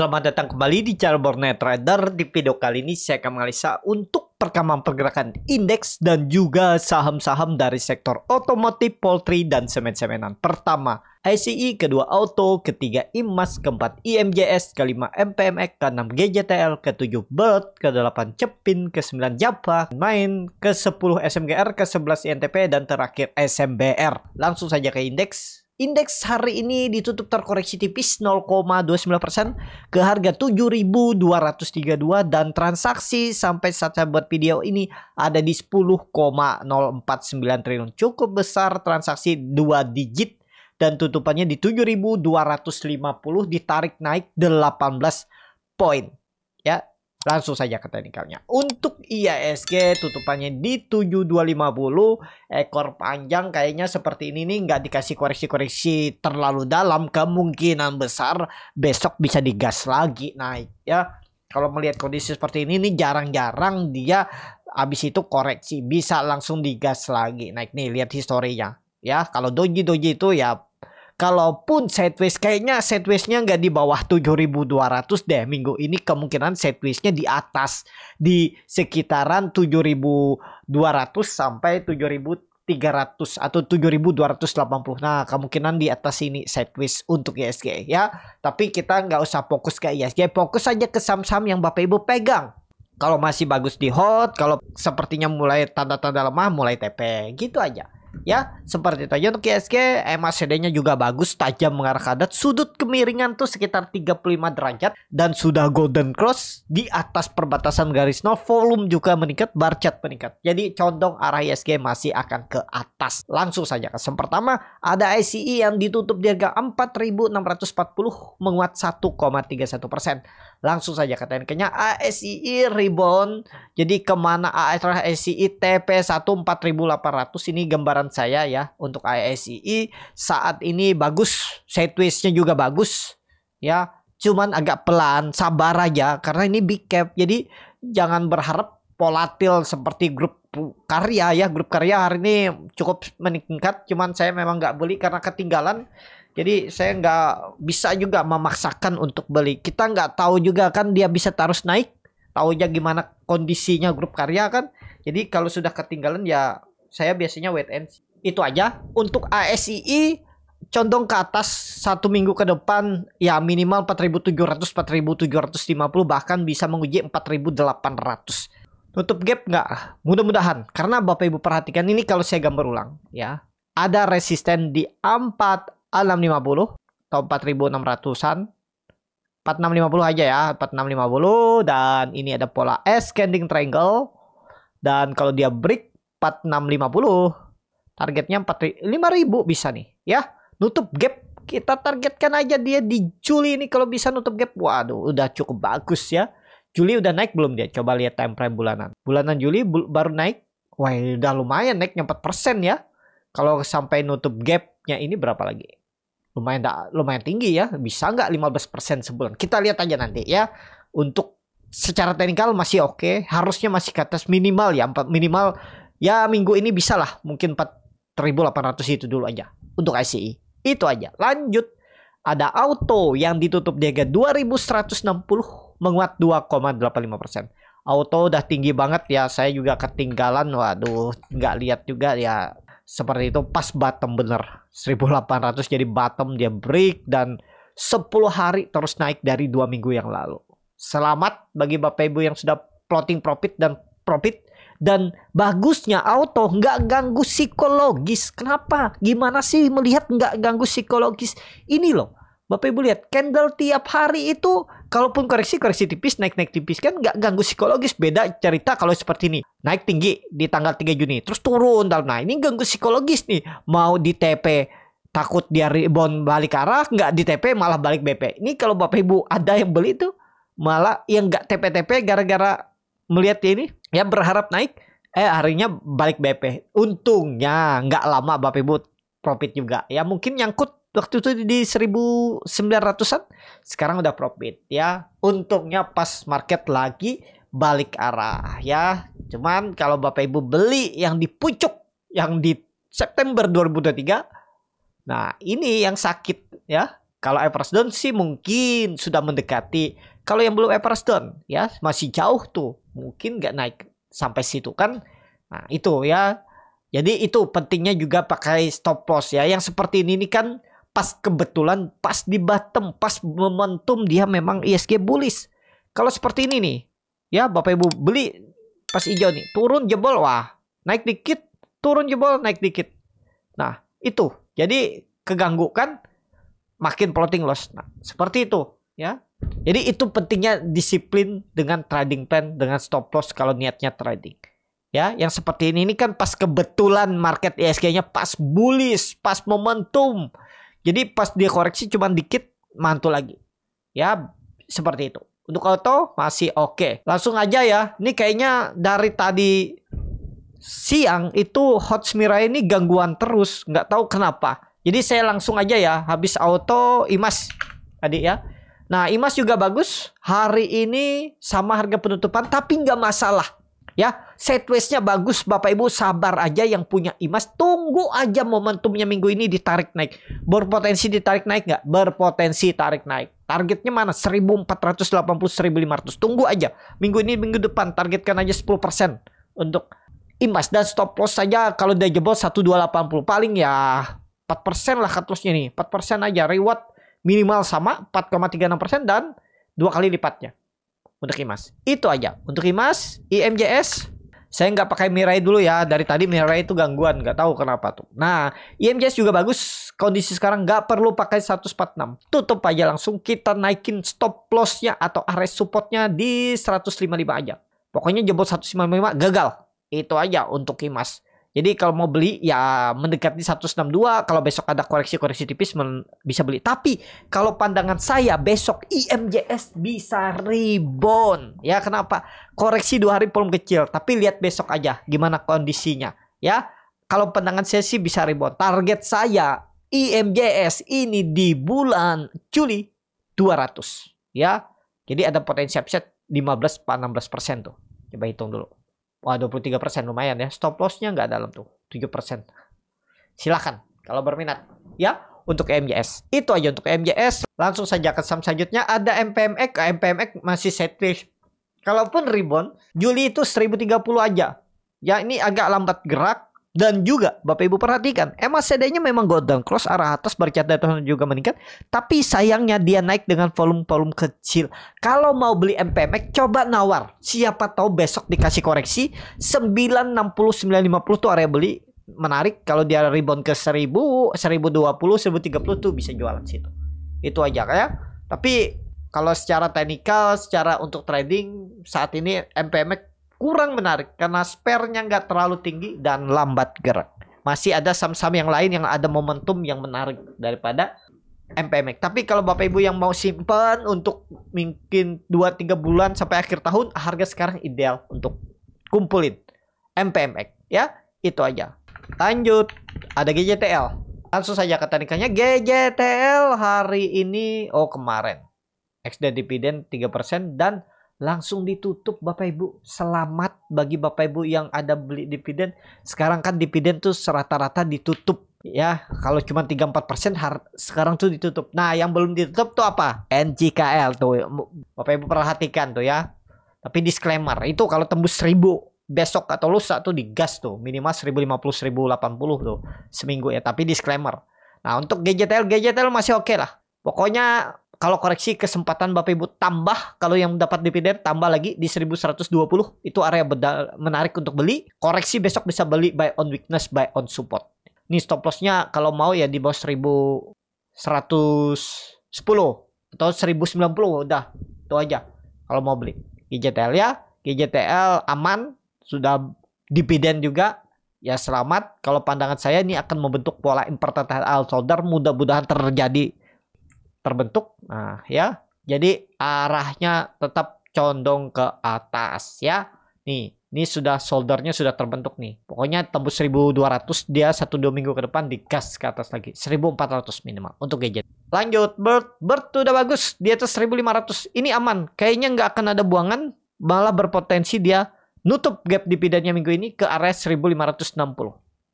Selamat datang kembali di channel Trader. Di video kali ini saya akan menganalisa untuk perkembangan pergerakan indeks dan juga saham-saham dari sektor otomotif, poultry, dan semen-semenan. Pertama, ICI, e, kedua Auto, ketiga IMAS, keempat IMJS, kelima MPMX, keenam GJTL, ketujuh BERT, kedelapan Cepin, kesembilan Java, Main, ke sepuluh SMGR, ke sebelas INTP, dan terakhir SMBR. Langsung saja ke indeks. Indeks hari ini ditutup terkoreksi tipis 0,29% ke harga 7.232 dan transaksi sampai saat saya buat video ini ada di 10,049 triliun. Cukup besar transaksi 2 digit dan tutupannya di 7.250 ditarik naik 18 poin. Langsung saja ke teknikalnya. Untuk IASG tutupannya di 7250 ekor panjang kayaknya seperti ini nih nggak dikasih koreksi-koreksi terlalu dalam kemungkinan besar besok bisa digas lagi naik ya. Kalau melihat kondisi seperti ini nih jarang-jarang dia habis itu koreksi bisa langsung digas lagi naik nih lihat historinya ya kalau doji doji itu ya Kalaupun sideways kayaknya sidewaysnya nggak di bawah 7200 deh minggu ini kemungkinan sidewaysnya di atas di sekitaran 7200 sampai 7300 atau 7280. Nah, kemungkinan di atas ini sideways untuk ISG ya. Tapi kita nggak usah fokus ke ISG, fokus aja ke saham-saham yang Bapak Ibu pegang kalau masih bagus di hot, kalau sepertinya mulai tanda-tanda lemah mulai TP, gitu aja ya seperti itu aja untuk ISG MACD-nya juga bagus tajam mengarah ke atas sudut kemiringan tuh sekitar 35 derajat dan sudah golden cross di atas perbatasan garis no volume juga meningkat bar chart meningkat jadi condong arah ISG masih akan ke atas langsung saja ke pertama ada ICE yang ditutup di harga 4640 menguat 1,31 persen langsung saja ke TNK-nya ASII e rebound jadi kemana arah ASII TP 14800 ini gambaran saran saya ya untuk ISII saat ini bagus, twistnya juga bagus ya. Cuman agak pelan, sabar aja karena ini big cap. Jadi jangan berharap volatil seperti grup karya ya. Grup karya hari ini cukup meningkat, cuman saya memang nggak beli karena ketinggalan. Jadi saya nggak bisa juga memaksakan untuk beli. Kita nggak tahu juga kan dia bisa terus naik. Tahu aja gimana kondisinya grup karya kan. Jadi kalau sudah ketinggalan ya saya biasanya wait and see. Itu aja untuk ASII condong ke atas satu minggu ke depan ya minimal 4.700 4.750 bahkan bisa menguji 4.800 tutup gap nggak? Mudah-mudahan karena Bapak Ibu perhatikan ini kalau saya gambar ulang ya. Ada resisten di 4 650 atau 4600-an. 4650 aja ya, 4650 dan ini ada pola S scanning triangle dan kalau dia break 4650 targetnya 5000 bisa nih ya nutup gap kita targetkan aja dia di Juli ini kalau bisa nutup gap waduh udah cukup bagus ya Juli udah naik belum dia coba lihat time frame bulanan bulanan Juli bul baru naik wah udah lumayan naiknya 4% ya kalau sampai nutup gapnya ini berapa lagi lumayan tak lumayan tinggi ya bisa nggak 15% sebulan kita lihat aja nanti ya untuk secara teknikal masih oke okay. harusnya masih ke atas minimal ya minimal ya minggu ini bisa lah mungkin 4.800 itu dulu aja untuk ICI. E. Itu aja. Lanjut ada auto yang ditutup di harga 2160 menguat 2,85%. Auto udah tinggi banget ya. Saya juga ketinggalan. Waduh, nggak lihat juga ya. Seperti itu pas bottom bener. 1800 jadi bottom dia break dan 10 hari terus naik dari dua minggu yang lalu. Selamat bagi Bapak Ibu yang sudah plotting profit dan profit dan bagusnya auto nggak ganggu psikologis. Kenapa? Gimana sih melihat nggak ganggu psikologis? Ini loh. Bapak Ibu lihat candle tiap hari itu kalaupun koreksi koreksi tipis naik naik tipis kan nggak ganggu psikologis beda cerita kalau seperti ini naik tinggi di tanggal 3 Juni terus turun dalam nah ini ganggu psikologis nih mau di TP takut dia rebound balik arah nggak di TP malah balik BP ini kalau Bapak Ibu ada yang beli tuh malah yang nggak TP-TP gara-gara melihat ini ya berharap naik eh harinya balik BP untungnya nggak lama Bapak Ibu profit juga ya mungkin nyangkut waktu itu di 1900-an sekarang udah profit ya untungnya pas market lagi balik arah ya cuman kalau Bapak Ibu beli yang di pucuk yang di September 2023 nah ini yang sakit ya kalau Everest down sih mungkin sudah mendekati kalau yang belum everest down ya masih jauh tuh, mungkin nggak naik sampai situ kan. Nah, itu ya. Jadi itu pentingnya juga pakai stop loss ya. Yang seperti ini, ini kan pas kebetulan pas di bottom, pas momentum dia memang ISG e bullish. Kalau seperti ini nih, ya Bapak Ibu beli pas hijau nih, turun jebol wah, naik dikit, turun jebol, naik dikit. Nah, itu. Jadi keganggu kan makin plotting loss. Nah, seperti itu ya. Jadi itu pentingnya disiplin dengan trading plan dengan stop loss kalau niatnya trading. Ya, yang seperti ini ini kan pas kebetulan market ISG-nya e pas bullish, pas momentum. Jadi pas dia koreksi cuma dikit mantul lagi. Ya, seperti itu. Untuk auto masih oke. Okay. Langsung aja ya. Ini kayaknya dari tadi siang itu Hot Smira ini gangguan terus, nggak tahu kenapa. Jadi saya langsung aja ya habis auto Imas tadi ya. Nah, emas juga bagus. Hari ini sama harga penutupan tapi nggak masalah. Ya, sideways bagus Bapak Ibu sabar aja yang punya emas, tunggu aja momentumnya minggu ini ditarik naik. Berpotensi ditarik naik nggak? Berpotensi tarik naik. Targetnya mana? 1480 1500. Tunggu aja. Minggu ini minggu depan targetkan aja 10% untuk emas dan stop loss saja kalau dia jebol 1280 paling ya 4% lah cut lossnya nih. 4% aja reward minimal sama 4,36% dan dua kali lipatnya untuk IMAS. Itu aja. Untuk IMAS, IMJS, saya nggak pakai Mirai dulu ya. Dari tadi Mirai itu gangguan, nggak tahu kenapa tuh. Nah, IMJS juga bagus. Kondisi sekarang nggak perlu pakai 146. Tutup aja langsung kita naikin stop lossnya atau area supportnya di 155 aja. Pokoknya jebol 155 gagal. Itu aja untuk IMAS. Jadi kalau mau beli ya mendekati 162 kalau besok ada koreksi-koreksi tipis bisa beli. Tapi kalau pandangan saya besok IMJS bisa rebound. Ya kenapa? Koreksi dua hari belum kecil, tapi lihat besok aja gimana kondisinya ya. Kalau pandangan saya sih bisa rebound. Target saya IMJS ini di bulan Juli 200 ya. Jadi ada potensi upset 15 16% tuh. Coba hitung dulu. Wah 23% lumayan ya. Stop lossnya nggak dalam tuh. 7%. Silahkan kalau berminat. Ya untuk MJS. Itu aja untuk MJS. Langsung saja ke saham selanjutnya. Ada MPMX. MPMX masih setris. Kalaupun rebound. Juli itu 1030 aja. Ya ini agak lambat gerak. Dan juga Bapak Ibu perhatikan, MACD-nya memang go down, Cross arah atas bercat Dayton juga meningkat, tapi sayangnya dia naik dengan volume-volume kecil. Kalau mau beli MPMX coba nawar. Siapa tahu besok dikasih koreksi 960 950 tuh area beli menarik kalau dia rebound ke 1000, 1020, 1030 tuh bisa jualan situ. Itu aja kayak. Tapi kalau secara teknikal, secara untuk trading saat ini MPMX kurang menarik karena spare-nya nggak terlalu tinggi dan lambat gerak. Masih ada saham-saham yang lain yang ada momentum yang menarik daripada MPMX. Tapi kalau Bapak Ibu yang mau simpan untuk mungkin 2-3 bulan sampai akhir tahun, harga sekarang ideal untuk kumpulin MPMX. Ya, itu aja. Lanjut, ada GJTL. Langsung saja kata nikahnya GJTL hari ini, oh kemarin. XD dividend 3% dan langsung ditutup Bapak Ibu. Selamat bagi Bapak Ibu yang ada beli dividen. Sekarang kan dividen tuh serata rata ditutup ya. Kalau cuma 3 persen, sekarang tuh ditutup. Nah, yang belum ditutup tuh apa? NJKL tuh. Bapak Ibu perhatikan tuh ya. Tapi disclaimer, itu kalau tembus 1000 besok atau lusa tuh digas tuh. Minimal 1050 1080 tuh seminggu ya. Tapi disclaimer. Nah, untuk GJTL GJTL masih oke okay lah. Pokoknya kalau koreksi kesempatan Bapak Ibu tambah kalau yang dapat dividen tambah lagi di 1120 itu area menarik untuk beli koreksi besok bisa beli buy on weakness buy on support ini stop lossnya kalau mau ya di bawah 1110 atau 1090 udah itu aja kalau mau beli GJTL ya GJTL aman sudah dividen juga ya selamat kalau pandangan saya ini akan membentuk pola inverted al shoulder mudah-mudahan terjadi terbentuk. Nah, ya. Jadi arahnya tetap condong ke atas ya. Nih, ini sudah soldernya sudah terbentuk nih. Pokoknya tembus 1200 dia satu dua minggu ke depan digas ke atas lagi. 1400 minimal untuk gadget. Lanjut Bird, Bird udah bagus. Di atas 1500 ini aman. Kayaknya nggak akan ada buangan, malah berpotensi dia nutup gap di dividennya minggu ini ke area 1560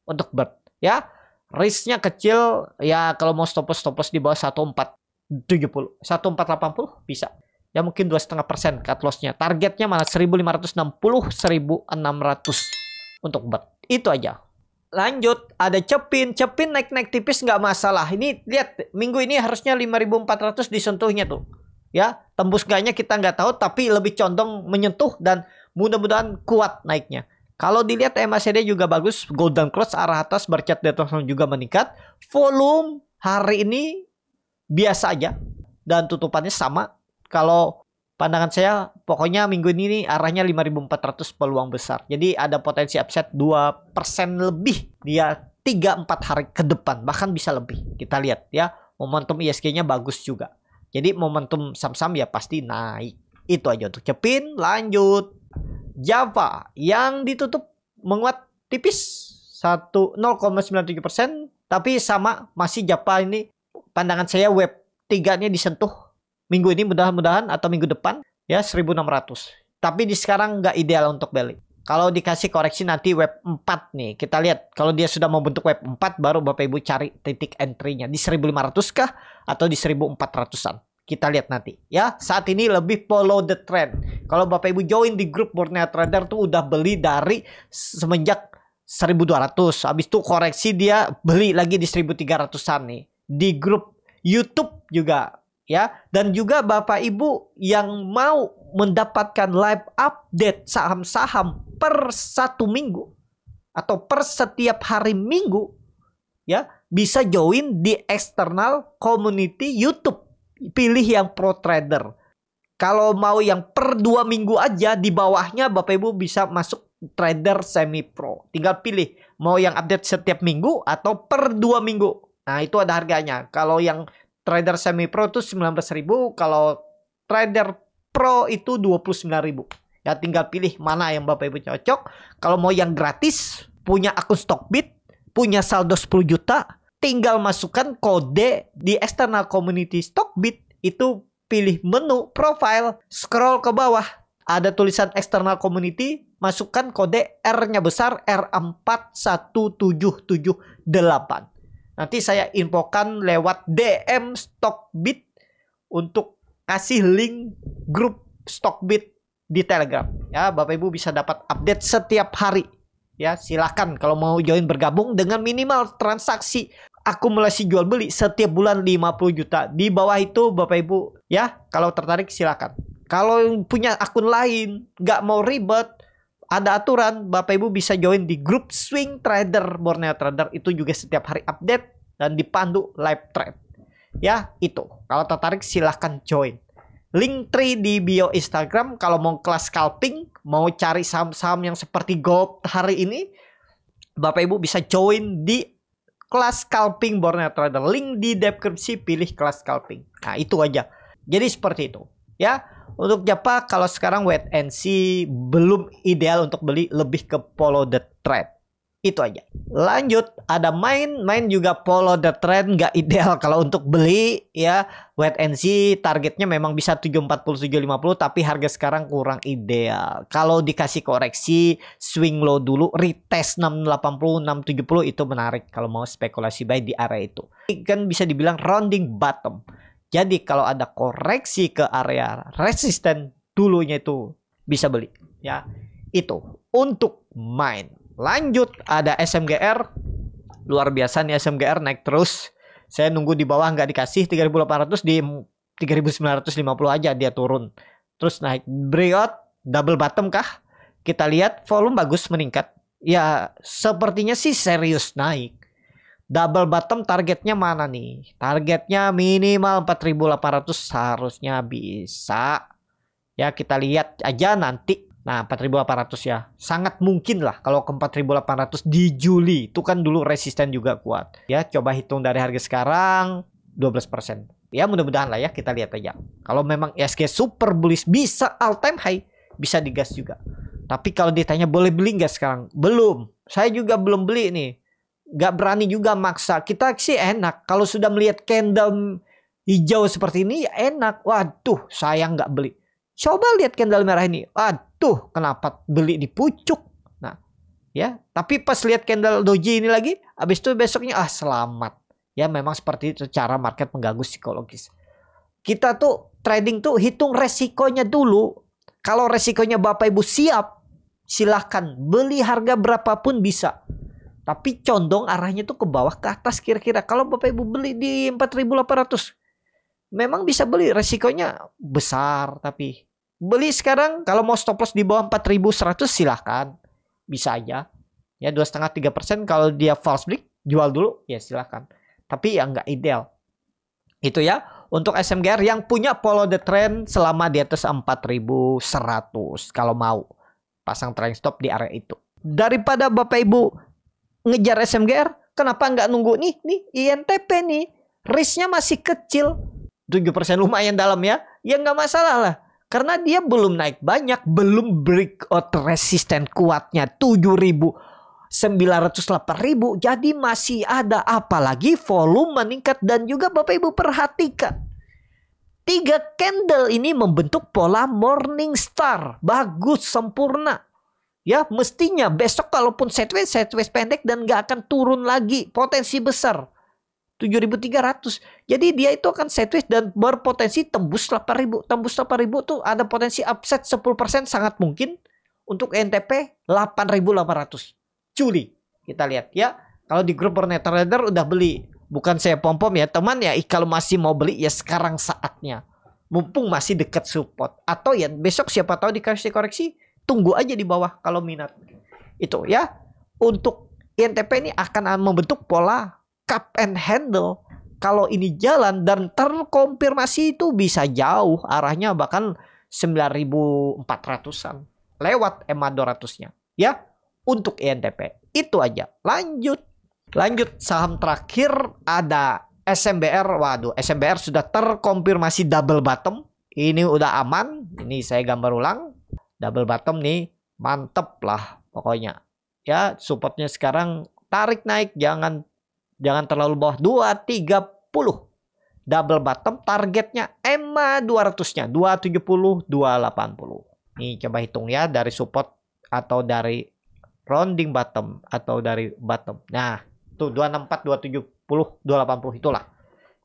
untuk Bird ya. Risknya kecil ya kalau mau stop loss di bawah 14 70 1480 bisa ya mungkin dua setengah persen cut lossnya targetnya malah 1560 1600 untuk bet itu aja lanjut ada cepin cepin naik naik tipis nggak masalah ini lihat minggu ini harusnya 5400 disentuhnya tuh ya tembus gaknya kita nggak tahu tapi lebih condong menyentuh dan mudah-mudahan kuat naiknya kalau dilihat MACD juga bagus golden cross arah atas bercat detonasi juga meningkat volume hari ini biasa aja dan tutupannya sama. Kalau pandangan saya pokoknya minggu ini nih arahnya 5400 peluang besar. Jadi ada potensi upset 2% lebih dia 3 4 hari ke depan bahkan bisa lebih. Kita lihat ya. Momentum ISG-nya e bagus juga. Jadi momentum saham-saham ya pasti naik. Itu aja untuk Cepin. Lanjut. Java yang ditutup menguat tipis 1 0,97% tapi sama masih Java ini pandangan saya web 3-nya disentuh minggu ini mudah-mudahan atau minggu depan ya 1600. Tapi di sekarang nggak ideal untuk beli. Kalau dikasih koreksi nanti web 4 nih, kita lihat kalau dia sudah mau bentuk web 4 baru Bapak Ibu cari titik entry-nya di 1500 kah atau di 1400-an. Kita lihat nanti ya. Saat ini lebih follow the trend. Kalau Bapak Ibu join di grup Borneo Trader tuh udah beli dari semenjak 1200 habis itu koreksi dia beli lagi di 1300-an nih di grup YouTube juga ya dan juga Bapak Ibu yang mau mendapatkan live update saham-saham per satu minggu atau per setiap hari minggu ya bisa join di external community YouTube pilih yang pro trader kalau mau yang per dua minggu aja di bawahnya Bapak Ibu bisa masuk trader semi pro tinggal pilih mau yang update setiap minggu atau per dua minggu Nah, itu ada harganya. Kalau yang trader semi pro itu 19.000, kalau trader pro itu 29.000. Ya tinggal pilih mana yang Bapak Ibu cocok. Kalau mau yang gratis, punya akun Stockbit, punya saldo 10 juta, tinggal masukkan kode di external community Stockbit itu pilih menu profile, scroll ke bawah, ada tulisan external community, masukkan kode R-nya besar R41778. Nanti saya infokan lewat DM Stockbit untuk kasih link grup Stockbit di Telegram. Ya, Bapak Ibu bisa dapat update setiap hari. Ya, silakan kalau mau join bergabung dengan minimal transaksi akumulasi jual beli setiap bulan 50 juta. Di bawah itu Bapak Ibu ya, kalau tertarik silakan. Kalau punya akun lain, nggak mau ribet, ada aturan Bapak Ibu bisa join di grup Swing Trader Borneo Trader itu juga setiap hari update dan dipandu live trade. Ya, itu. Kalau tertarik silahkan join. Link tree di bio Instagram kalau mau kelas scalping, mau cari saham-saham yang seperti gold hari ini, Bapak Ibu bisa join di kelas scalping Borneo Trader. Link di deskripsi pilih kelas scalping. Nah, itu aja. Jadi seperti itu ya untuk Japa kalau sekarang wait and see belum ideal untuk beli lebih ke follow the trend itu aja lanjut ada main main juga follow the trend nggak ideal kalau untuk beli ya wait and see targetnya memang bisa 740 750 tapi harga sekarang kurang ideal kalau dikasih koreksi swing low dulu retest 680 670 itu menarik kalau mau spekulasi baik di area itu kan bisa dibilang rounding bottom jadi kalau ada koreksi ke area resisten dulunya itu bisa beli ya. Itu untuk main. Lanjut ada SMGR luar biasa nih SMGR naik terus. Saya nunggu di bawah nggak dikasih 3800 di 3950 aja dia turun. Terus naik Briot double bottom kah? Kita lihat volume bagus meningkat. Ya sepertinya sih serius naik double bottom targetnya mana nih? Targetnya minimal 4800 seharusnya bisa. Ya kita lihat aja nanti. Nah 4800 ya. Sangat mungkin lah kalau ke 4800 di Juli. Itu kan dulu resisten juga kuat. Ya coba hitung dari harga sekarang 12%. Ya mudah-mudahan lah ya kita lihat aja. Kalau memang ISG super bullish bisa all time high. Bisa digas juga. Tapi kalau ditanya boleh beli nggak sekarang? Belum. Saya juga belum beli nih nggak berani juga maksa. Kita sih enak kalau sudah melihat candle hijau seperti ini ya enak. Waduh, sayang nggak beli. Coba lihat candle merah ini. Waduh, kenapa beli di pucuk? Nah, ya. Tapi pas lihat candle doji ini lagi, habis itu besoknya ah selamat. Ya memang seperti itu cara market mengganggu psikologis. Kita tuh trading tuh hitung resikonya dulu. Kalau resikonya Bapak Ibu siap, silahkan beli harga berapapun bisa tapi condong arahnya tuh ke bawah ke atas kira-kira kalau Bapak Ibu beli di 4800 memang bisa beli resikonya besar tapi beli sekarang kalau mau stop loss di bawah 4100 silahkan bisa aja ya dua setengah tiga persen kalau dia false break jual dulu ya silahkan tapi ya nggak ideal itu ya untuk SMGR yang punya follow the trend selama di atas 4100 kalau mau pasang trend stop di area itu daripada Bapak Ibu ngejar SMGR, kenapa nggak nunggu nih nih INTP nih? Risknya masih kecil. 7% lumayan dalam ya. Ya nggak masalah lah. Karena dia belum naik banyak, belum break out resisten kuatnya 7000 ribu, jadi masih ada apalagi volume meningkat dan juga Bapak Ibu perhatikan tiga candle ini membentuk pola morning star bagus sempurna ya mestinya besok kalaupun sideways sideways pendek dan nggak akan turun lagi potensi besar 7.300 jadi dia itu akan sideways dan berpotensi tembus 8.000 tembus 8.000 tuh ada potensi upset 10% sangat mungkin untuk NTP 8.800 Juli kita lihat ya kalau di grup Burnet Trader udah beli bukan saya pom pom ya teman ya kalau masih mau beli ya sekarang saatnya mumpung masih dekat support atau ya besok siapa tahu dikasih koreksi tunggu aja di bawah kalau minat itu ya untuk INTP ini akan membentuk pola cup and handle kalau ini jalan dan terkonfirmasi itu bisa jauh arahnya bahkan 9400-an lewat EMA 200-nya ya untuk INTP itu aja lanjut lanjut saham terakhir ada SMBR waduh SMBR sudah terkonfirmasi double bottom ini udah aman ini saya gambar ulang double bottom nih mantep lah pokoknya ya supportnya sekarang tarik naik jangan jangan terlalu bawah 230 double bottom targetnya EMA 200 nya 270 280 nih coba hitung ya dari support atau dari rounding bottom atau dari bottom nah tuh 264 270 280 itulah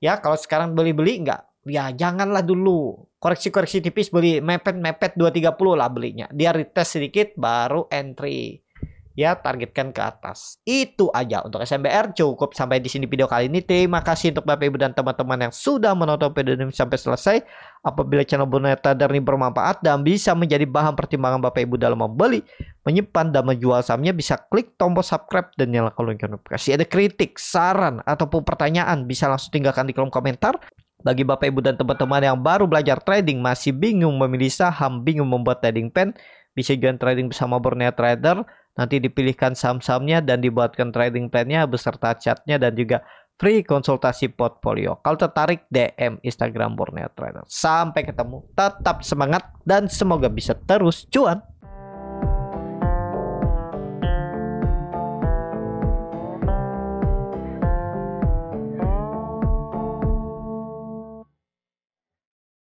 ya kalau sekarang beli-beli enggak ya janganlah dulu koreksi-koreksi tipis beli mepet-mepet 230 lah belinya dia retest sedikit baru entry ya targetkan ke atas itu aja untuk SMBR cukup sampai di sini video kali ini terima kasih untuk Bapak Ibu dan teman-teman yang sudah menonton video ini sampai selesai apabila channel Boneta dan bermanfaat dan bisa menjadi bahan pertimbangan Bapak Ibu dalam membeli menyimpan dan menjual sahamnya bisa klik tombol subscribe dan nyalakan lonceng notifikasi ada kritik saran ataupun pertanyaan bisa langsung tinggalkan di kolom komentar bagi Bapak Ibu dan teman-teman yang baru belajar trading masih bingung memilih saham, bingung membuat trading plan, bisa join trading bersama Borneo Trader. Nanti dipilihkan saham-sahamnya dan dibuatkan trading plannya beserta chat-nya dan juga free konsultasi portfolio. Kalau tertarik DM Instagram Borneo Trader. Sampai ketemu, tetap semangat dan semoga bisa terus cuan.